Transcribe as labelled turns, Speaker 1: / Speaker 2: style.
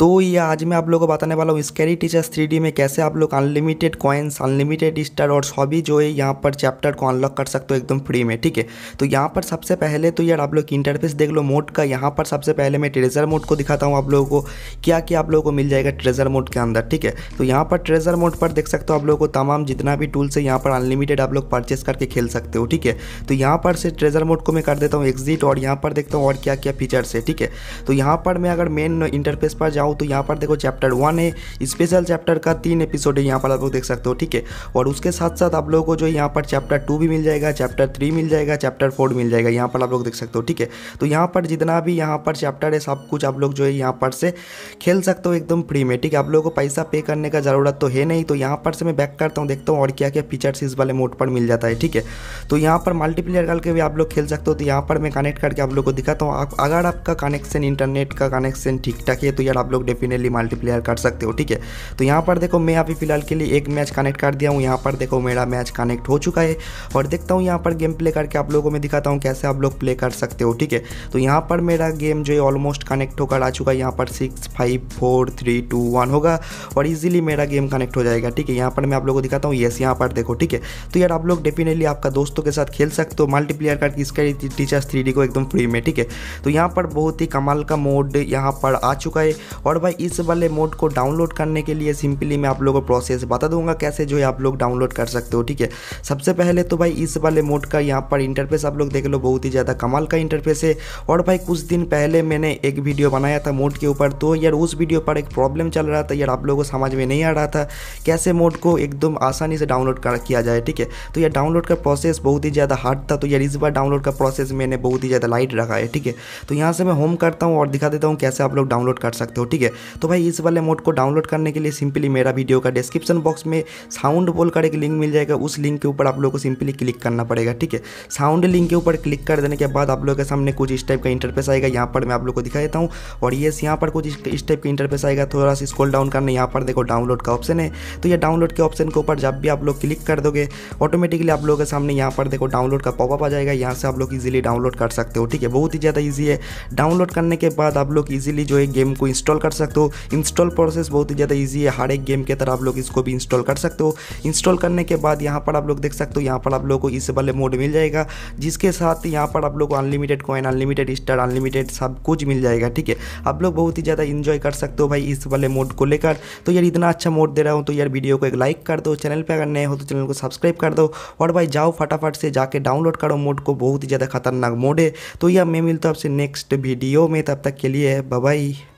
Speaker 1: तो ये आज मैं आप लोगों को बताने वाला हूँ स्कैरी टीचर्स थ्री में कैसे आप लोग अनलिमिटेड कॉइन्स अनलिमिटेड स्टार और सभी जो है यहाँ पर चैप्टर को अनलॉक कर सकते हो एकदम फ्री में ठीक है तो यहाँ पर सबसे पहले तो यार आप लोग इंटरफेस देख लो मोड का यहाँ पर सबसे पहले मैं ट्रेजर मोड को दिखाता हूँ आप लोगों को क्या क्या आप लोगों को मिल जाएगा ट्रेजर मोड के अंदर ठीक है तो यहाँ पर ट्रेजर मोड पर देख सकते हो आप लोगों को तमाम जितना भी टूल्स है यहाँ पर अनलिमिटेड आप लोग परचेस करके खेल सकते हो ठीक है तो यहाँ पर से ट्रेजर मोड को मैं कर देता हूँ एग्जिट और यहाँ पर देखता हूँ और क्या क्या फीचर्स है ठीक है तो यहाँ पर मैं अगर मेन इंटरफेस पर जाऊँ हूँ तो यहाँ पर देखो चैप्टर वन है स्पेशल चैप्टर का तीन एपिसोड है यहाँ पर आप लोग देख सकते हो ठीक है और उसके साथ साथ आप लोगों को जो यहाँ पर चैप्टर टू भी मिल जाएगा चैप्टर थ्री मिल जाएगा चैप्टर फोर मिल जाएगा यहाँ पर आप लोग देख सकते हो ठीक है तो यहाँ पर जितना भी यहाँ पर चैप्टर है सब कुछ आप लोग जो है यहाँ पर से खेल सकते हो एकदम फ्री में ठीक है आप लोगों को पैसा पे करने का ज़रूरत तो है नहीं तो यहाँ पर से मैं बैक करता हूँ देखता हूँ और क्या क्या फीचर्स इस वाले मोड पर मिल जाता है ठीक है तो यहाँ पर मल्टीप्लेयर करके भी आप लोग खेल सकते हो तो यहाँ पर मैं कनेक्ट करके आप लोग को दिखाता हूँ अगर आपका कनेक्शन इंटरनेट का कनेक्शन ठीक ठाक है तो यार आप लोग लोग डेफिनेटली मल्टीप्लेयर कर सकते हो ठीक है तो यहाँ पर देखो मैं अभी फिलहाल के लिए एक मैच कनेक्ट कर दिया हूँ यहाँ पर देखो मेरा मैच कनेक्ट हो चुका है और देखता हूँ यहाँ पर गेम प्ले करके आप लोगों को मैं दिखाता हूँ कैसे आप लोग प्ले कर सकते हो ठीक है तो यहाँ पर मेरा गेम जो है ऑलमोस्ट कनेक्ट होकर आ चुका है यहाँ पर six five four three two one होगा और ईजिली मेरा गेम कनेक्ट हो जाएगा ठीक है यहाँ पर मैं आप लोगों को दिखाता हूँ येस यहाँ पर देखो ठीक है तो यार आप लोग डेफिनेटली आपका दोस्तों के साथ खेल सकते हो मल्टीप्लेयर कर इसका टीचर्स थ्री को एकदम फ्री में ठीक है तो यहाँ पर बहुत ही कमाल का मोड यहाँ पर आ चुका है और भाई इस वाले मोड को डाउनलोड करने के लिए सिंपली मैं आप लोगों को प्रोसेस बता दूंगा कैसे जो है आप लोग डाउनलोड कर सकते हो ठीक है सबसे पहले तो भाई इस वाले मोड का यहाँ पर इंटरफेस आप लोग देख लो बहुत ही ज़्यादा कमाल का इंटरफेस है और भाई कुछ दिन पहले मैंने एक वीडियो बनाया था मोड के ऊपर तो यार उस वीडियो पर एक प्रॉब्लम चल रहा था यार आप लोगों को समझ में नहीं आ रहा था कैसे मोड को एकदम आसानी से डाउनलोड किया जाए ठीक है तो यार डाउनलोड का प्रोसेस बहुत ही ज़्यादा हार्ड था तो यार इस बार डाउनलोड का प्रोसेस मैंने बहुत ही ज़्यादा लाइट रखा है ठीक है तो यहाँ से मैं होम करता हूँ और दिखा देता हूँ कैसे आप लोग डाउनलोड कर सकते हो ठीक ठीक है तो भाई इस वाले मोड को डाउनलोड करने के लिए सिंपली मेरा वीडियो का डिस्क्रिप्शन बॉक्स में साउंड बोल कर एक लिंक मिल जाएगा उस लिंक के ऊपर आप लोग को सिंपली क्लिक करना पड़ेगा ठीक है साउंड लिंक के ऊपर क्लिक कर देने के बाद आप लोग के सामने कुछ इस टाइप का इंटरफेस आएगा यहाँ पर मैं आप लोग को दिखा देता हूँ और ये यहाँ पर कुछ इस टाइप का इंटरफेस आएगा थोड़ा सा स्कोल डाउन करने यहाँ पर देखो डाउनलोड का ऑप्शन है तो ये डाउनलोड के ऑप्शन के ऊपर जब भी आप लोग क्लिक कर दोगे ऑटोमेटिकली आप लोगों के सामने यहाँ पर देखो डाउनलोड का पॉपअप आ जाएगा यहाँ से आप लोग इजिली डाउनलोड कर सकते हो ठीक है बहुत ही ज़्यादा ईजी है डाउनलोड करने के बाद आप लोग इजिली जो है गेम को इंस्टॉल कर सकते हो इंस्टॉल प्रोसेस बहुत ही ज़्यादा ईजी है हर एक गेम के तरह आप लोग इसको भी इंस्टॉल कर सकते हो इंस्टॉल करने के बाद यहाँ पर आप लोग देख सकते हो यहाँ पर आप लोग को इस वाले मोड मिल जाएगा जिसके साथ यहाँ पर आप लोग को unlimited coin unlimited star unlimited सब कुछ मिल जाएगा ठीक है आप लोग बहुत ही ज़्यादा इंजॉय कर सकते हो भाई इस वाले मोड को लेकर तो यार इतना अच्छा मोड दे रहा हूँ तो यार वीडियो को एक लाइक कर दो चैनल पर अगर नए हो तो चैनल को सब्सक्राइब कर दो और भाई जाओ फटाफट से जाके डाउनलोड करो मोड को बहुत ही ज़्यादा खतरनाक मोड है तो यार मैं मिलता हूँ आपसे नेक्स्ट वीडियो में तब तक के लिए बाबाई